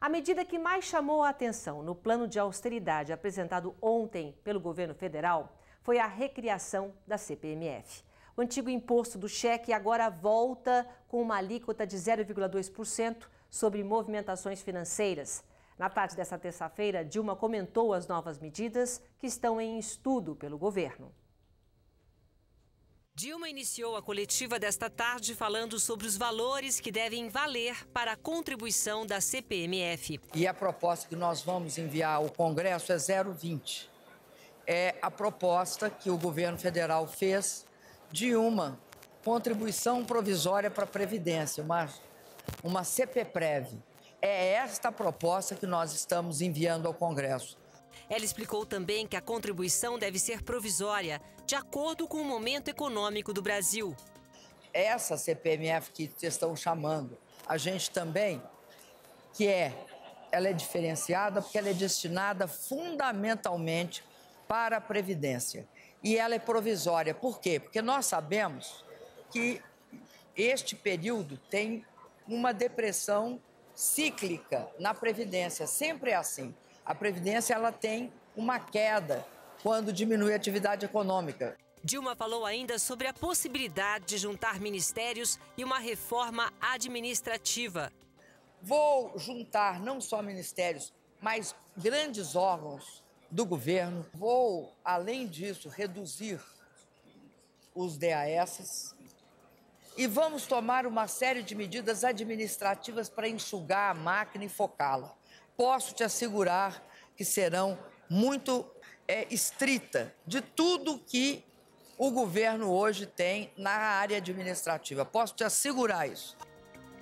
A medida que mais chamou a atenção no plano de austeridade apresentado ontem pelo governo federal foi a recriação da CPMF. O antigo imposto do cheque agora volta com uma alíquota de 0,2% sobre movimentações financeiras. Na tarde desta terça-feira, Dilma comentou as novas medidas que estão em estudo pelo governo. Dilma iniciou a coletiva desta tarde falando sobre os valores que devem valer para a contribuição da CPMF. E a proposta que nós vamos enviar ao Congresso é 020. É a proposta que o governo federal fez de uma contribuição provisória para a Previdência, uma, uma CPPREV. É esta proposta que nós estamos enviando ao Congresso. Ela explicou também que a contribuição deve ser provisória, de acordo com o momento econômico do Brasil. Essa CPMF que vocês estão chamando, a gente também, que é, ela é diferenciada porque ela é destinada fundamentalmente para a Previdência. E ela é provisória. Por quê? Porque nós sabemos que este período tem uma depressão cíclica na Previdência, sempre é assim. A Previdência ela tem uma queda quando diminui a atividade econômica. Dilma falou ainda sobre a possibilidade de juntar ministérios e uma reforma administrativa. Vou juntar não só ministérios, mas grandes órgãos do governo. Vou, além disso, reduzir os DAS e vamos tomar uma série de medidas administrativas para enxugar a máquina e focá-la posso te assegurar que serão muito é, estrita de tudo que o governo hoje tem na área administrativa. Posso te assegurar isso.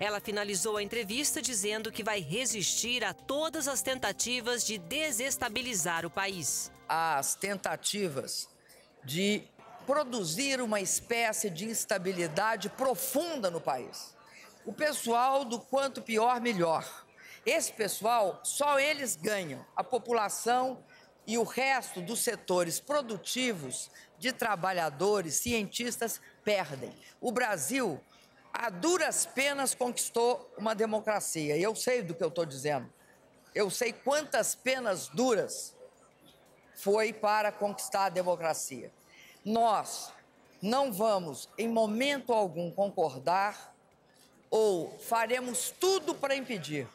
Ela finalizou a entrevista dizendo que vai resistir a todas as tentativas de desestabilizar o país. As tentativas de produzir uma espécie de instabilidade profunda no país. O pessoal do quanto pior, melhor. Esse pessoal, só eles ganham, a população e o resto dos setores produtivos de trabalhadores, cientistas, perdem. O Brasil, a duras penas, conquistou uma democracia. E eu sei do que eu estou dizendo. Eu sei quantas penas duras foi para conquistar a democracia. Nós não vamos, em momento algum, concordar ou faremos tudo para impedir.